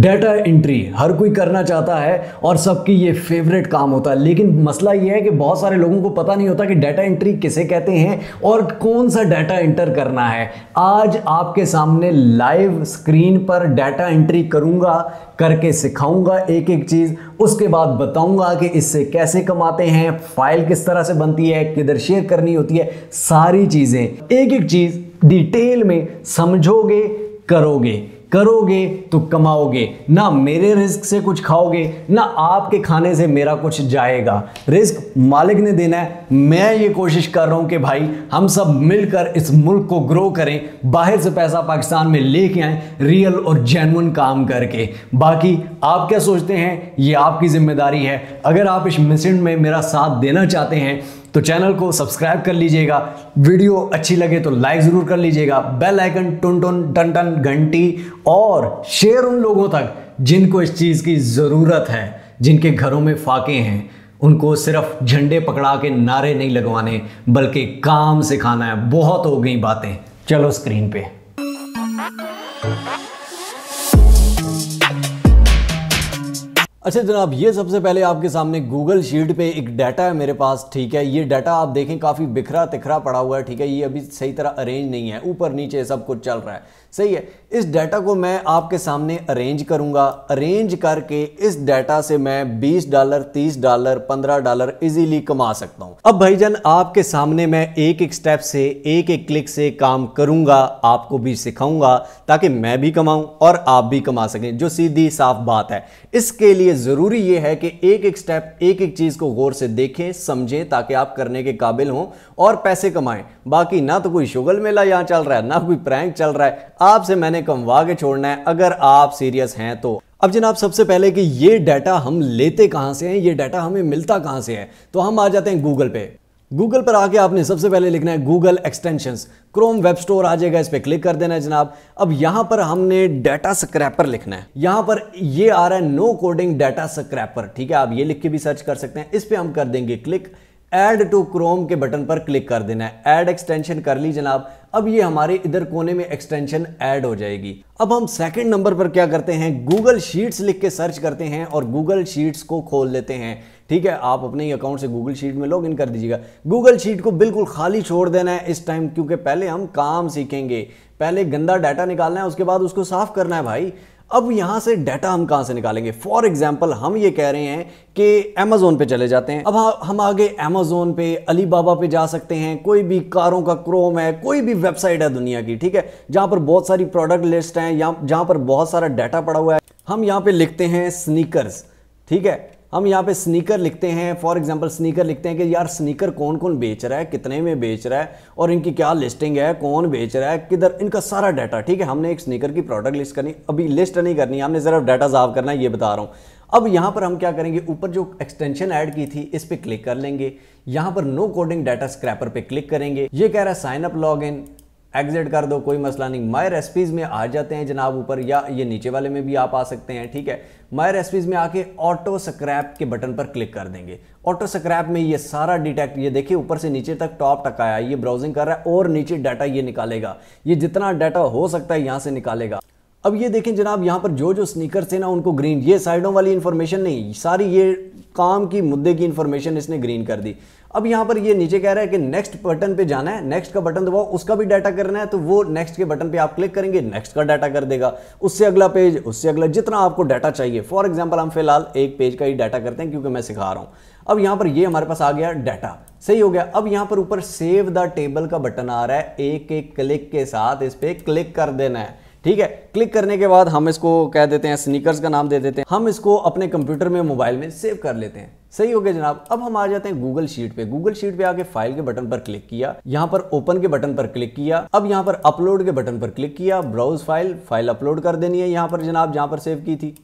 data entry हर कोई करना चाहता है और सबकी ये फेवरेट काम होता है लेकिन मसला ये है कि बहुत सारे लोगों को पता नहीं होता कि डाटा एंट्री किसे कहते हैं और कौन सा डाटा एंटर करना है आज आपके सामने लाइव स्क्रीन पर डाटा एंट्री करूँगा करके सिखाऊंगा एक एक चीज़ उसके बाद बताऊंगा कि इससे कैसे कमाते हैं फाइल किस तरह से बनती है किधर शेयर करनी होती है सारी चीज़ें एक एक चीज़ डिटेल में समझोगे करोगे करोगे तो कमाओगे ना मेरे रिस्क से कुछ खाओगे ना आपके खाने से मेरा कुछ जाएगा रिस्क मालिक ने देना है मैं ये कोशिश कर रहा हूँ कि भाई हम सब मिलकर इस मुल्क को ग्रो करें बाहर से पैसा पाकिस्तान में लेके आए रियल और जेनवन काम करके बाकी आप क्या सोचते हैं ये आपकी जिम्मेदारी है अगर आप इस मिशन में मेरा साथ देना चाहते हैं तो चैनल को सब्सक्राइब कर लीजिएगा वीडियो अच्छी लगे तो लाइक ज़रूर कर लीजिएगा बेल आइकन टन टुन टन टन घंटी और शेयर उन लोगों तक जिनको इस चीज़ की ज़रूरत है जिनके घरों में फाके हैं उनको सिर्फ झंडे पकड़ा के नारे नहीं लगवाने बल्कि काम सिखाना है बहुत हो गई बातें चलो स्क्रीन पे अच्छा जनाब ये सबसे पहले आपके सामने गूगल शीट पे एक डाटा है मेरे पास ठीक है ये डाटा आप देखें काफ़ी बिखरा तिखरा पड़ा हुआ है ठीक है ये अभी सही तरह अरेंज नहीं है ऊपर नीचे सब कुछ चल रहा है सही है इस डाटा को मैं आपके सामने अरेंज करूंगा अरेंज करके इस डाटा से मैं 20 डॉलर 30 डॉलर 15 डॉलर इजीली कमा सकता हूं अब भाईजान आपके सामने मैं एक एक स्टेप से एक एक क्लिक से काम करूंगा आपको भी सिखाऊंगा ताकि मैं भी कमाऊं और आप भी कमा सकें जो सीधी साफ बात है इसके लिए ज़रूरी यह है कि एक एक स्टेप एक एक चीज़ को गौर से देखें समझें ताकि आप करने के काबिल हों और पैसे कमाएं बाकी ना तो कोई शुगल मेला यहां चल रहा है ना कोई प्रैंक चल रहा है आपसे मैंने कमवा के छोड़ना है अगर आप सीरियस हैं तो अब जनाब सबसे पहले कि ये डाटा हम लेते कहां से हैं ये डाटा हमें मिलता कहां से है तो हम आ जाते हैं गूगल पे गूगल पर आके आपने सबसे पहले लिखना है Google extensions Chrome web store आ जाएगा इस पर क्लिक कर देना है जनाब अब यहां पर हमने डाटा स्क्रैपर लिखना है यहां पर ये आ रहा है नो कोडिंग डाटा स्क्रैपर ठीक है आप ये लिख के भी सर्च कर सकते हैं इस पर हम कर देंगे क्लिक ऐड टू क्रोम के बटन पर क्लिक कर देना है ऐड एक्सटेंशन कर ली जनाब अब ये हमारे इधर कोने में एक्सटेंशन ऐड हो जाएगी अब हम सेकंड नंबर पर क्या करते हैं गूगल शीट्स लिख के सर्च करते हैं और गूगल शीट्स को खोल लेते हैं ठीक है आप अपने ही अकाउंट से गूगल शीट में लॉग इन कर दीजिएगा गूगल शीट को बिल्कुल खाली छोड़ देना है इस टाइम क्योंकि पहले हम काम सीखेंगे पहले गंदा डाटा निकालना है उसके बाद उसको साफ करना है भाई अब यहां से डाटा हम कहां से निकालेंगे फॉर एग्जाम्पल हम ये कह रहे हैं कि अमेजोन पे चले जाते हैं अब हम आगे अमेजोन पे अली बाबा पे जा सकते हैं कोई भी कारों का क्रोम है कोई भी वेबसाइट है दुनिया की ठीक है जहां पर बहुत सारी प्रोडक्ट लिस्ट है या पर बहुत सारा डाटा पड़ा हुआ है हम यहां पे लिखते हैं स्नीकर्स ठीक है हम यहाँ पे स्नीकर लिखते हैं फॉर एग्जांपल स्नीकर लिखते हैं कि यार स्नीकर कौन कौन बेच रहा है कितने में बेच रहा है और इनकी क्या लिस्टिंग है कौन बेच रहा है किधर इनका सारा डाटा ठीक है हमने एक स्नीकर की प्रोडक्ट लिस्ट करनी अभी लिस्ट नहीं करनी हमने सिर्फ डाटा साफ करना है ये बता रहा हूँ अब यहाँ पर हम क्या करेंगे ऊपर जो एक्सटेंशन ऐड की थी इस पर क्लिक कर लेंगे यहाँ पर नो कोडिंग डाटा स्क्रैपर पे क्लिक करेंगे ये कह रहा है sign up log in exit कर दो कोई मसला नहीं माई रेसिपीज़ में आ जाते हैं जनाब ऊपर या ये नीचे वाले में भी आप आ सकते हैं ठीक है माई रेसिपीज़ में आके ऑटो स्क्रैप के बटन पर क्लिक कर देंगे ऑटो स्क्रैप में ये सारा डिटेक्ट ये देखिए ऊपर से नीचे तक टॉप तक आया ये ब्राउजिंग कर रहा है और नीचे डाटा ये निकालेगा ये जितना डाटा हो सकता है यहाँ से निकालेगा अब ये देखें जनाब यहाँ पर जो जो स्नीकर्स थे ना उनको ग्रीन ये साइडों वाली इन्फॉर्मेशन नहीं सारी ये काम की मुद्दे की इंफॉर्मेशन इसने ग्रीन कर दी अब यहां पर ये नीचे कह रहा है कि नेक्स्ट बटन पे जाना है नेक्स्ट का बटन दबाओ उसका भी डाटा करना है तो वो नेक्स्ट के बटन पे आप क्लिक करेंगे नेक्स्ट का डाटा कर देगा उससे अगला पेज उससे अगला जितना आपको डाटा चाहिए फॉर एग्जाम्पल हम फिलहाल एक पेज का ही डाटा करते हैं क्योंकि मैं सिखा रहा हूं अब यहां पर ये हमारे पास आ गया डाटा सही हो गया अब यहां पर ऊपर सेव द टेबल का बटन आ रहा है एक एक क्लिक के साथ इस पर क्लिक कर देना है ठीक है क्लिक करने के बाद हम इसको कह देते हैं स्नीकर्स का नाम दे देते हैं हम इसको अपने कंप्यूटर में मोबाइल में सेव कर लेते हैं सही हो गया जनाब अब हम आ जाते हैं गूगल शीट पे गूगल शीट पे आके फाइल के बटन पर क्लिक किया यहाँ पर ओपन के बटन पर क्लिक किया अब यहाँ पर अपलोड के बटन पर क्लिक किया ब्राउज फाइल फाइल अपलोड कर देनी है यहाँ पर जनाब जहाँ पर सेव की थी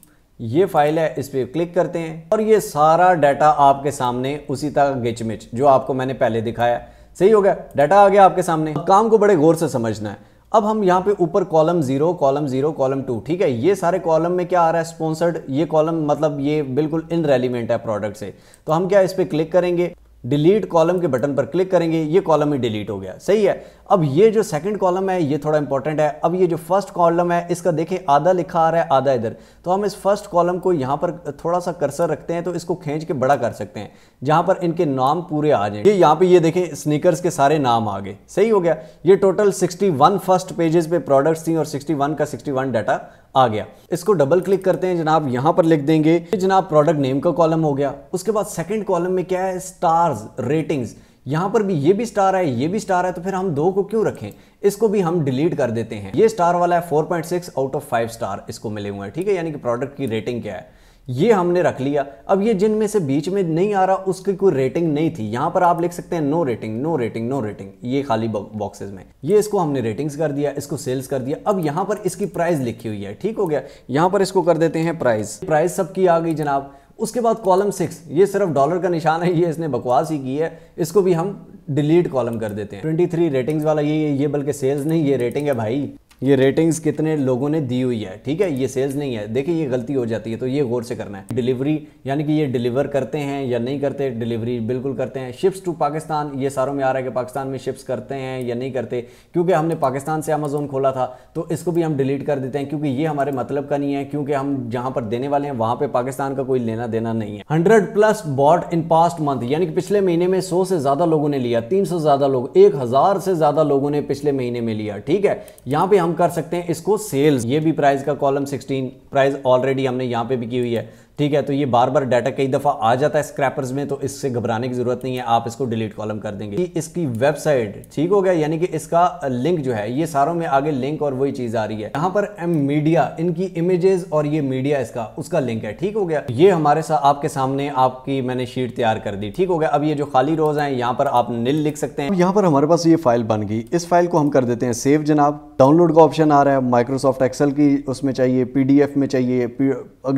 ये फाइल है इस पर क्लिक करते हैं और ये सारा डाटा आपके सामने उसी तरह गिचमिच जो आपको मैंने पहले दिखाया सही हो गया डाटा आ गया आपके सामने काम को बड़े गौर से समझना है अब हम यहाँ पे ऊपर column zero column zero column two ठीक है ये सारे कॉलम में क्या आ रहा है स्पॉन्सर्ड ये कॉलम मतलब ये बिल्कुल इनरेलीवेंट है प्रोडक्ट से तो हम क्या इस पर क्लिक करेंगे डिलीट कॉलम के बटन पर क्लिक करेंगे ये कॉलम ही डिलीट हो गया सही है अब ये जो सेकंड कॉलम है ये थोड़ा इंपॉर्टेंट है अब ये जो फर्स्ट कॉलम है इसका देखें आधा लिखा आ रहा है आधा इधर तो हम इस फर्स्ट कॉलम को यहाँ पर थोड़ा सा कर्सर रखते हैं तो इसको खींच के बड़ा कर सकते हैं जहाँ पर इनके नाम पूरे आ जाए ये यहाँ पर ये देखें स्निकर्स के सारे नाम आ गए सही हो गया ये टोटल सिक्सटी फर्स्ट पेजेस पे प्रोडक्ट्स थी और सिक्सटी का सिक्सटी डाटा आ गया इसको डबल क्लिक करते हैं जनाब यहां पर लिख देंगे जनाब प्रोडक्ट नेम का कॉलम हो गया उसके बाद सेकंड कॉलम में क्या है स्टार्स रेटिंग्स यहां पर भी ये भी स्टार है ये भी स्टार है तो फिर हम दो को क्यों रखें इसको भी हम डिलीट कर देते हैं ये स्टार वाला है 4.6 आउट ऑफ 5 स्टार इसको मिले हुए हैं ठीक है यानी कि प्रोडक्ट की रेटिंग क्या है ये हमने रख लिया अब ये जिन में से बीच में नहीं आ रहा उसकी कोई रेटिंग नहीं थी यहाँ पर आप लिख सकते हैं no rating no rating no rating ये खाली बॉक्सेस में ये इसको हमने रेटिंग्स कर दिया इसको सेल्स कर दिया अब यहाँ पर इसकी प्राइस लिखी हुई है ठीक हो गया यहाँ पर इसको कर देते हैं प्राइस प्राइस सबकी आ गई जनाब उसके बाद कॉलम सिक्स ये सिर्फ डॉलर का निशान है ये इसने बकवास ही की है इसको भी हम डिलीट कॉलम कर देते हैं 23 रेटिंग्स वाला ये ये बल्कि सेल्स नहीं ये रेटिंग है भाई ये रेटिंग्स कितने लोगों ने दी हुई है ठीक है ये सेल्स नहीं है देखिए ये गलती हो जाती है तो ये गौर से करना है डिलीवरी यानी कि ये डिलीवर करते हैं या नहीं करते डिलीवरी बिल्कुल करते हैं शिप्स टू पाकिस्तान ये सारों में आ रहा है कि पाकिस्तान में शिप्स करते हैं या नहीं करते क्योंकि हमने पाकिस्तान से अमेजोन खोला था तो इसको भी हम डिलीट कर देते हैं क्योंकि ये हमारे मतलब का नहीं है क्योंकि हम जहाँ पर देने वाले हैं वहाँ पर पाकिस्तान का कोई लेना देना नहीं है hundred plus bought in past month यानी कि पिछले महीने में सौ से ज़्यादा लोगों ने लिया तीन ज़्यादा लोग एक से ज़्यादा लोगों ने पिछले महीने में लिया ठीक है यहाँ पर हम कर सकते हैं इसको सेल्स ये भी प्राइस का कॉलम 16 प्राइस ऑलरेडी हमने यहाँ पे भी की हुई है ठीक है तो ये बार बार डाटा कई दफ़ा आ जाता है स्क्रैपर्स में तो इससे घबराने की ज़रूरत नहीं है आप इसको डिलीट कॉलम कर देंगे इसकी वेबसाइट ठीक हो गया यानी कि इसका लिंक जो है ये सारों में आगे लिंक और वही चीज़ आ रही है यहाँ पर एम मीडिया इनकी इमेजेस और ये मीडिया इसका उसका लिंक है ठीक हो गया ये हमारे साथ आपके सामने आपकी मैंने शीट तैयार कर दी ठीक हो गया अब ये जो खाली रोज है यहाँ पर आप नील लिख सकते हैं यहाँ पर हमारे पास ये फाइल बन गई इस फाइल को हम कर देते हैं सेव जनाब डाउनलोड का ऑप्शन आ रहा है माइक्रोसॉफ्ट एक्सेल की उसमें चाहिए पीडीएफ में चाहिए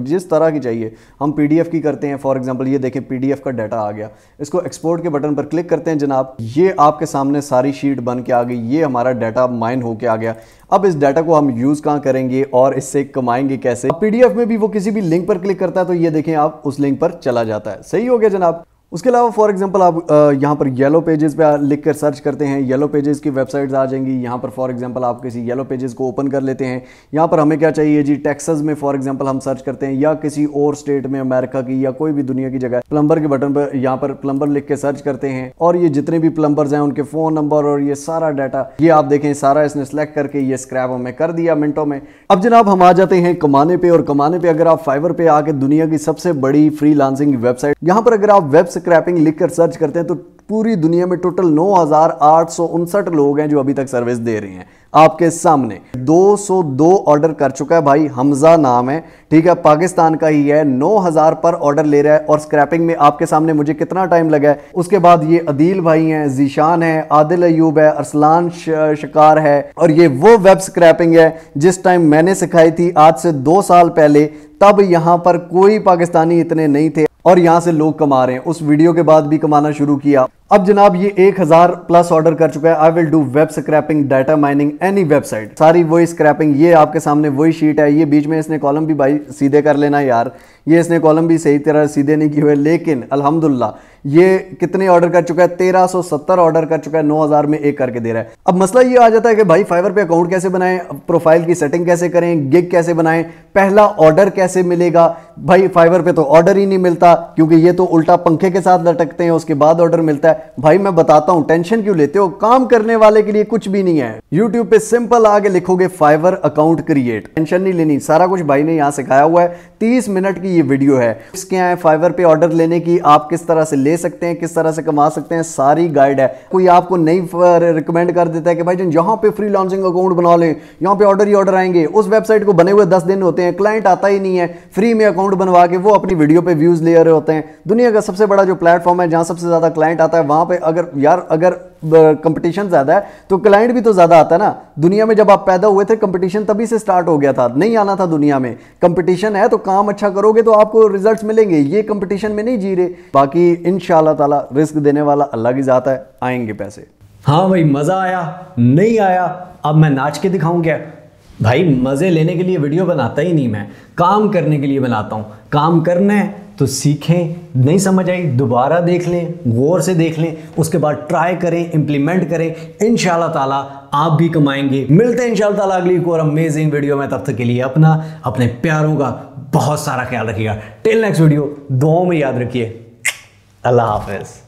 जिस तरह की चाहिए हम पीडीएफ की करते हैं फॉर एग्जांपल ये देखें पीडीएफ का डाटा आ गया इसको एक्सपोर्ट के बटन पर क्लिक करते हैं जनाब ये आपके सामने सारी शीट बन के आ गई ये हमारा डाटा माइन होके आ गया अब इस डाटा को हम यूज़ कहाँ करेंगे और इससे कमाएंगे कैसे पीडीएफ में भी वो किसी भी लिंक पर क्लिक करता है तो ये देखें आप उस लिंक पर चला जाता है सही हो गया जनाब उसके अलावा फॉर एग्जांपल आप यहाँ पर येलो पेजेस पे लिख कर सर्च करते हैं येलो पेजेस की वेबसाइट्स आ जाएंगी यहाँ पर फॉर एग्जांपल आप किसी येलो पेजेस को ओपन कर लेते हैं यहाँ पर हमें क्या चाहिए जी टेक्सस में फॉर एग्जांपल हम सर्च करते हैं या किसी और स्टेट में अमेरिका की या कोई भी दुनिया की जगह प्लम्बर के बटन पर यहाँ पर प्लम्बर लिख के सर्च करते हैं और ये जितने भी प्लम्बर्स हैं उनके फ़ोन नंबर और ये सारा डाटा ये आप देखें सारा इसने सेलेक्ट करके ये स्क्रैप हमें कर दिया मिनटों में अब जनाब हम आ जाते हैं कमाने पर और कमाने पर अगर आप फाइवर पे आके दुनिया की सबसे बड़ी फ्री वेबसाइट यहाँ पर अगर आप वेब स्क्रैपिंग लिख कर सर्च करते हैं तो पूरी दुनिया में टोटल नौ लोग हैं जो अभी तक सर्विस दे रहे हैं आपके सामने 202 ऑर्डर कर चुका है भाई हमजा नाम है ठीक है पाकिस्तान का ही है 9000 पर ऑर्डर ले रहा है और स्क्रैपिंग में आपके सामने मुझे कितना टाइम लगा है उसके बाद ये अदील भाई हैं जीशान है आदिल अयूब है अरसलान शिकार है और ये वो वेब स्क्रैपिंग है जिस टाइम मैंने सिखाई थी आज से दो साल पहले तब यहां पर कोई पाकिस्तानी इतने नहीं थे और यहाँ से लोग कमा रहे हैं उस वीडियो के बाद भी कमाना शुरू किया अब जनाब ये 1000 प्लस ऑर्डर कर चुका है I will do web scraping data mining any website सारी वही स्क्रैपिंग ये आपके सामने वही शीट है ये बीच में इसने कॉलम भी भाई सीधे कर लेना यार ये इसने कॉलम भी सही तरह सीधे नहीं किए हुए लेकिन अल्हम्दुलिल्लाह ये कितने ऑर्डर कर चुका है 1370 ऑर्डर कर चुका है 9000 में एक करके दे रहा है अब मसला ये आ जाता है कि भाई फाइवर पे अकाउंट कैसे बनाएं प्रोफाइल की सेटिंग कैसे करें गिग कैसे बनाएं पहला ऑर्डर कैसे मिलेगा भाई फाइवर पे तो ऑर्डर ही नहीं मिलता क्योंकि ये तो उल्टा पंखे के साथ लटकते हैं उसके बाद ऑर्डर मिलता है भाई मैं बताता हूँ टेंशन क्यों लेते हो काम करने वाले के लिए कुछ भी नहीं है यूट्यूब पे सिंपल आगे लिखोगे फाइवर अकाउंट क्रिएट टेंशन नहीं लेनी सारा कुछ भाई ने यहाँ सिखाया हुआ है तीस मिनट की ये वीडियो है इसके आए फाइवर पे ऑर्डर लेने की आप किस तरह से ले सकते हैं किस तरह से कमा सकते हैं सारी गाइड है कोई आपको नहीं रिकमेंड कर देता है कि भाई यहाँ पे फ्री अकाउंट बना ले यहाँ पे ऑर्डर ही ऑर्डर आएंगे उस वेबसाइट को बने हुए दस दिन होते हैं क्लाइंट आता ही नहीं है फ्री में अकाउंट बनवा के वो अपनी वीडियो पे व्यूज ले रहे होते हैं दुनिया का सबसे बड़ा जो प्लेटफॉर्म है जहां सबसे ज्यादा क्लाइंट आता है वहाँ पे अगर यार अगर कंपटीशन ज़्यादा है तो क्लाइंट भी तो ज़्यादा आता है ना दुनिया में जब आप पैदा हुए थे कंपटीशन तभी से स्टार्ट हो गया था नहीं आना था दुनिया में कंपटीशन है तो काम अच्छा करोगे तो आपको रिजल्ट्स मिलेंगे ये कंपटीशन में नहीं जी रहे बाकी इन ताला रिस्क देने वाला अल्लाह की ज़ात है आएंगे पैसे हाँ भाई मज़ा आया नहीं आया अब मैं नाच के दिखाऊँ क्या भाई मज़े लेने के लिए वीडियो बनाता ही नहीं मैं काम करने के लिए बनाता हूँ काम करना है तो सीखें नहीं समझ आई दोबारा देख लें गौर से देख लें उसके बाद ट्राई करें इम्प्लीमेंट करें इन ताला आप भी कमाएंगे मिलते हैं इन ताला अगली एक और अमेजिंग वीडियो में तब तक के लिए अपना अपने प्यारों का बहुत सारा ख्याल रखिएगा टिल नेक्स्ट वीडियो दो में याद रखिए अल्लाह हाफिज़